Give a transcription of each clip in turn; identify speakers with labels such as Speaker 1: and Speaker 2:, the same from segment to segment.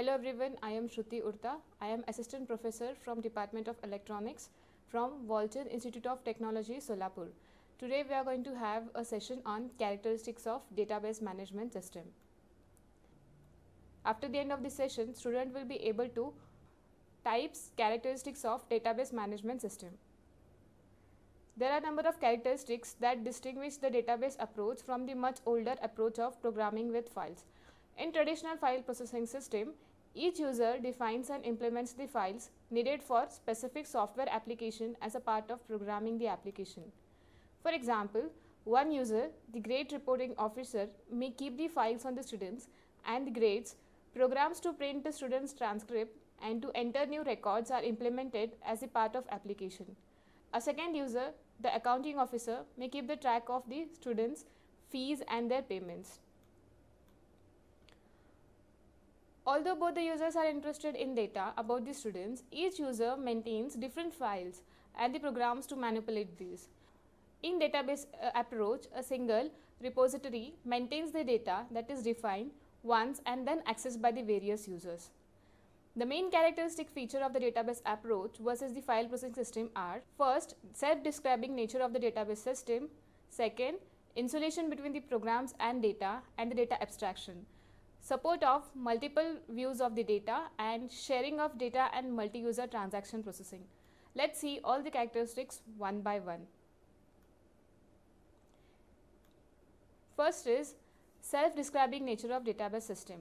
Speaker 1: Hello everyone, I am Shruti Urta. I am Assistant Professor from Department of Electronics from Walton Institute of Technology, Solapur. Today we are going to have a session on characteristics of database management system. After the end of the session, student will be able to types characteristics of database management system. There are number of characteristics that distinguish the database approach from the much older approach of programming with files. In traditional file processing system, each user defines and implements the files needed for specific software application as a part of programming the application. For example, one user, the grade reporting officer, may keep the files on the students and the grades, programs to print the student's transcript and to enter new records are implemented as a part of application. A second user, the accounting officer, may keep the track of the students' fees and their payments. Although both the users are interested in data about the students, each user maintains different files and the programs to manipulate these. In database uh, approach, a single repository maintains the data that is defined once and then accessed by the various users. The main characteristic feature of the database approach versus the file processing system are first, self-describing nature of the database system, second, insulation between the programs and data and the data abstraction support of multiple views of the data and sharing of data and multi-user transaction processing. Let's see all the characteristics one by one. First is self-describing nature of database system.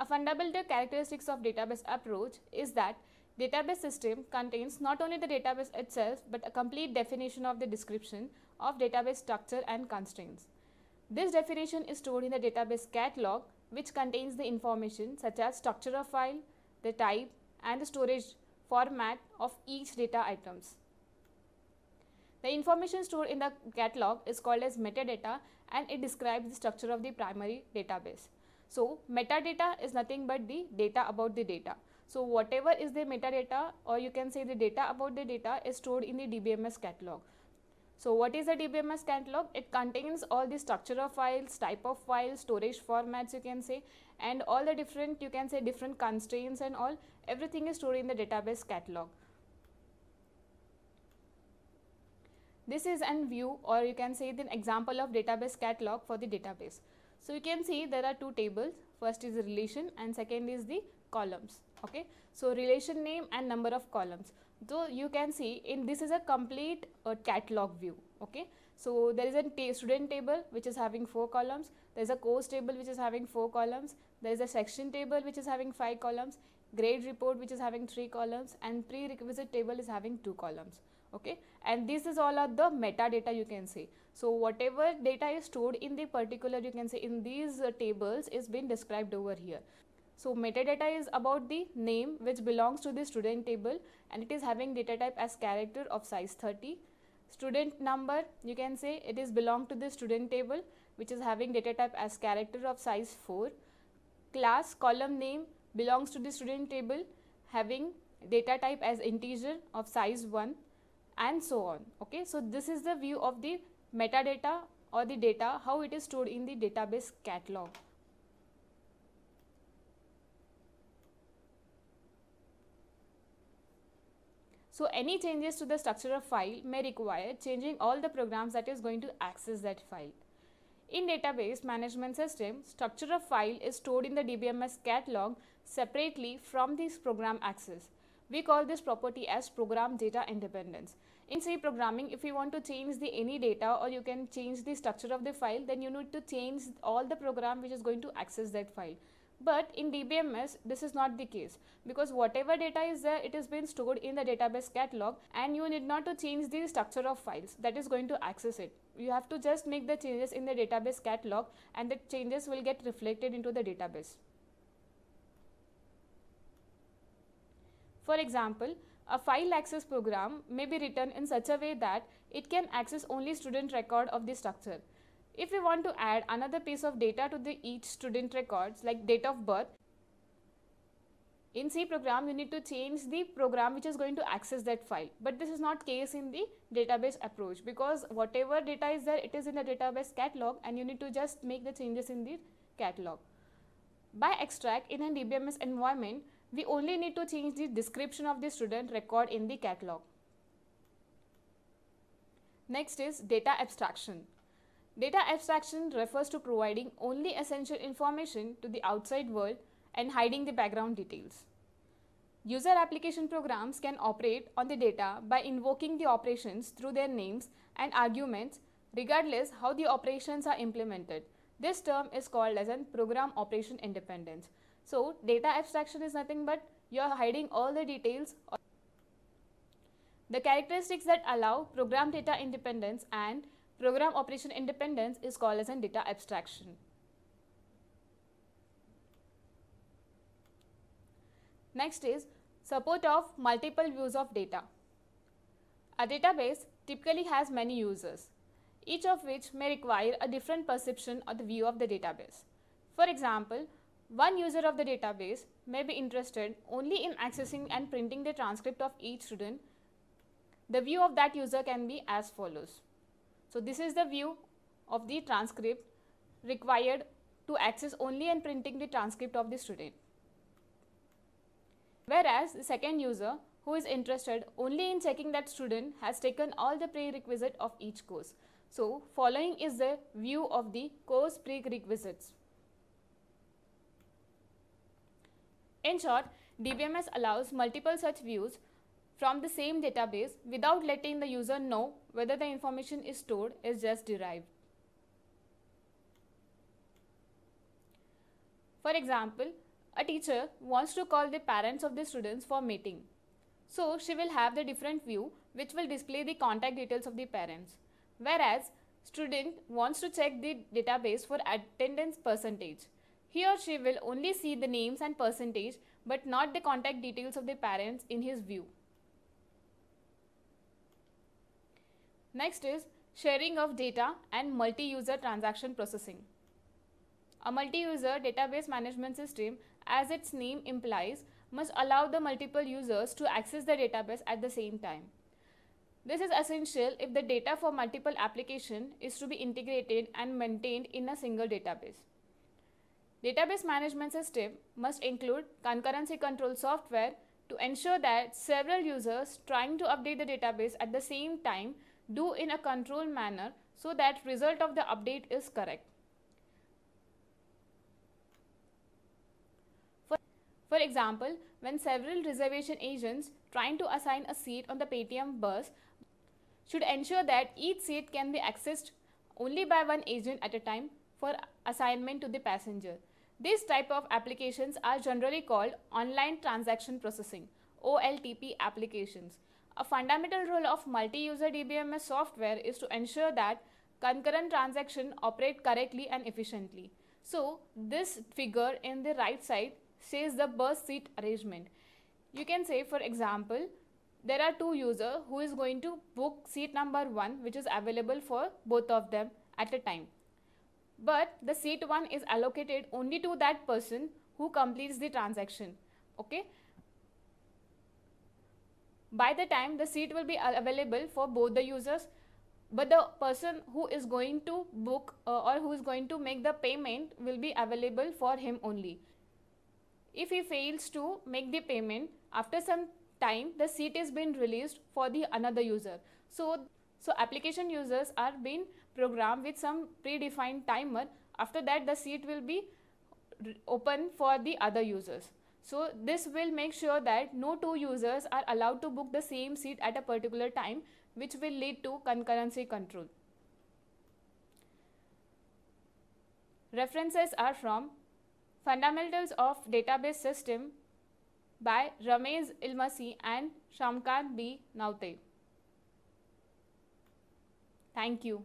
Speaker 1: A fundamental characteristics of database approach is that database system contains not only the database itself but a complete definition of the description of database structure and constraints. This definition is stored in the database catalog which contains the information such as structure of file, the type and the storage format of each data items. The information stored in the catalog is called as metadata and it describes the structure of the primary database. So metadata is nothing but the data about the data. So whatever is the metadata or you can say the data about the data is stored in the DBMS catalog. So what is a DBMS catalog? It contains all the structure of files, type of files, storage formats you can say and all the different you can say different constraints and all everything is stored in the database catalog. This is an view or you can say the example of database catalog for the database. So you can see there are two tables. First is the relation and second is the columns. Okay. So relation name and number of columns so you can see in this is a complete uh, catalog view okay so there is a student table which is having four columns there is a course table which is having four columns there is a section table which is having five columns grade report which is having three columns and prerequisite table is having two columns okay and this is all of the metadata you can see. so whatever data is stored in the particular you can say in these uh, tables is being described over here so metadata is about the name which belongs to the student table and it is having data type as character of size 30. Student number you can say it is belong to the student table which is having data type as character of size 4. Class column name belongs to the student table having data type as integer of size 1 and so on. Okay, so this is the view of the metadata or the data how it is stored in the database catalog. So any changes to the structure of file may require changing all the programs that is going to access that file. In database management system, structure of file is stored in the DBMS catalog separately from this program access. We call this property as program data independence. In C programming, if you want to change the any data or you can change the structure of the file, then you need to change all the program which is going to access that file. But in DBMS, this is not the case because whatever data is there, it is being stored in the database catalog and you need not to change the structure of files that is going to access it. You have to just make the changes in the database catalog and the changes will get reflected into the database. For example, a file access program may be written in such a way that it can access only student record of the structure if we want to add another piece of data to the each student records like date of birth, in C program you need to change the program which is going to access that file. But this is not case in the database approach because whatever data is there it is in the database catalog and you need to just make the changes in the catalog. By extract in a DBMS environment, we only need to change the description of the student record in the catalog. Next is data abstraction. Data abstraction refers to providing only essential information to the outside world and hiding the background details. User application programs can operate on the data by invoking the operations through their names and arguments regardless how the operations are implemented. This term is called as an program operation independence. So data abstraction is nothing but you are hiding all the details. The characteristics that allow program data independence and Program operation independence is called as data abstraction. Next is support of multiple views of data. A database typically has many users, each of which may require a different perception or the view of the database. For example, one user of the database may be interested only in accessing and printing the transcript of each student. The view of that user can be as follows. So, this is the view of the transcript required to access only and printing the transcript of the student. Whereas, the second user who is interested only in checking that student has taken all the prerequisite of each course. So, following is the view of the course prerequisites. In short, DBMS allows multiple such views from the same database without letting the user know whether the information is stored is just derived. For example, a teacher wants to call the parents of the students for meeting. So she will have the different view which will display the contact details of the parents. Whereas student wants to check the database for attendance percentage. He or she will only see the names and percentage but not the contact details of the parents in his view. Next is sharing of data and multi-user transaction processing. A multi-user database management system, as its name implies, must allow the multiple users to access the database at the same time. This is essential if the data for multiple application is to be integrated and maintained in a single database. Database management system must include concurrency control software to ensure that several users trying to update the database at the same time do in a controlled manner so that result of the update is correct. For, for example, when several reservation agents trying to assign a seat on the Paytm bus should ensure that each seat can be accessed only by one agent at a time for assignment to the passenger. These type of applications are generally called online transaction processing OLTP applications. A fundamental role of multi-user DBMS software is to ensure that concurrent transactions operate correctly and efficiently. So this figure in the right side says the burst seat arrangement. You can say for example, there are two users who is going to book seat number 1 which is available for both of them at a time. But the seat 1 is allocated only to that person who completes the transaction. Okay by the time the seat will be available for both the users but the person who is going to book uh, or who is going to make the payment will be available for him only if he fails to make the payment after some time the seat is been released for the another user so so application users are being programmed with some predefined timer after that the seat will be open for the other users so this will make sure that no two users are allowed to book the same seat at a particular time which will lead to concurrency control. References are from Fundamentals of Database System by Ramesh Ilmasi and Shamkant B. Naute. Thank you.